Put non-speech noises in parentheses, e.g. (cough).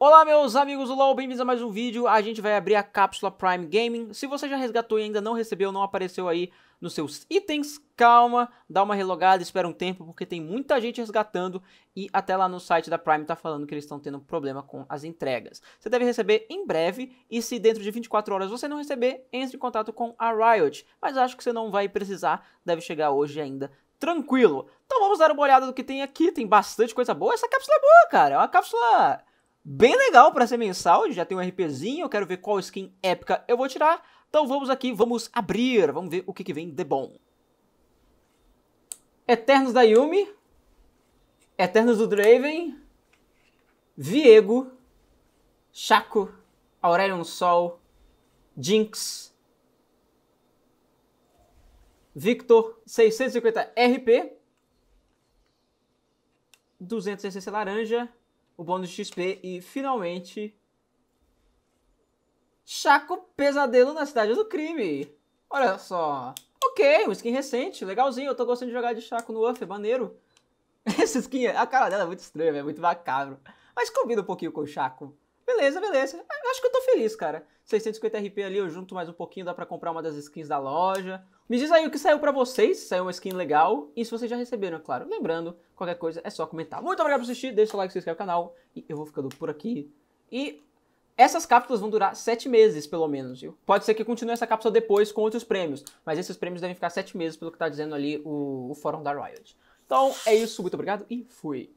Olá meus amigos do LoL, bem-vindos a mais um vídeo. A gente vai abrir a cápsula Prime Gaming. Se você já resgatou e ainda não recebeu, não apareceu aí nos seus itens, calma, dá uma relogada, espera um tempo, porque tem muita gente resgatando e até lá no site da Prime tá falando que eles estão tendo problema com as entregas. Você deve receber em breve e se dentro de 24 horas você não receber, entre em contato com a Riot. Mas acho que você não vai precisar, deve chegar hoje ainda tranquilo. Então vamos dar uma olhada do que tem aqui, tem bastante coisa boa. Essa cápsula é boa, cara, é uma cápsula bem legal para ser mensal, já tem um RPzinho, eu quero ver qual skin épica eu vou tirar. Então vamos aqui, vamos abrir, vamos ver o que, que vem de bom. Eternos da Yumi, Eternos do Draven, Viego, Chaco, Aurelion Sol, Jinx, Victor 650 RP, 200 CC laranja, o bônus de XP e finalmente. Chaco Pesadelo na Cidade do Crime. Olha só. Ok, um skin recente, legalzinho. Eu tô gostando de jogar de Chaco no Uff, é maneiro. (laughs) Essa skin, a cara dela é muito estranha, é muito macabro. Mas combina um pouquinho com o Chaco. Beleza, beleza. Acho que eu tô feliz, cara. 650 RP ali, eu junto mais um pouquinho, dá pra comprar uma das skins da loja. Me diz aí o que saiu pra vocês, se saiu uma skin legal, e se vocês já receberam, é claro. Lembrando, qualquer coisa é só comentar. Muito obrigado por assistir, deixa o like, se inscreve no canal, e eu vou ficando por aqui. E essas cápsulas vão durar 7 meses, pelo menos, viu? Pode ser que continue essa cápsula depois com outros prêmios, mas esses prêmios devem ficar 7 meses, pelo que tá dizendo ali o, o fórum da Riot. Então é isso, muito obrigado e fui!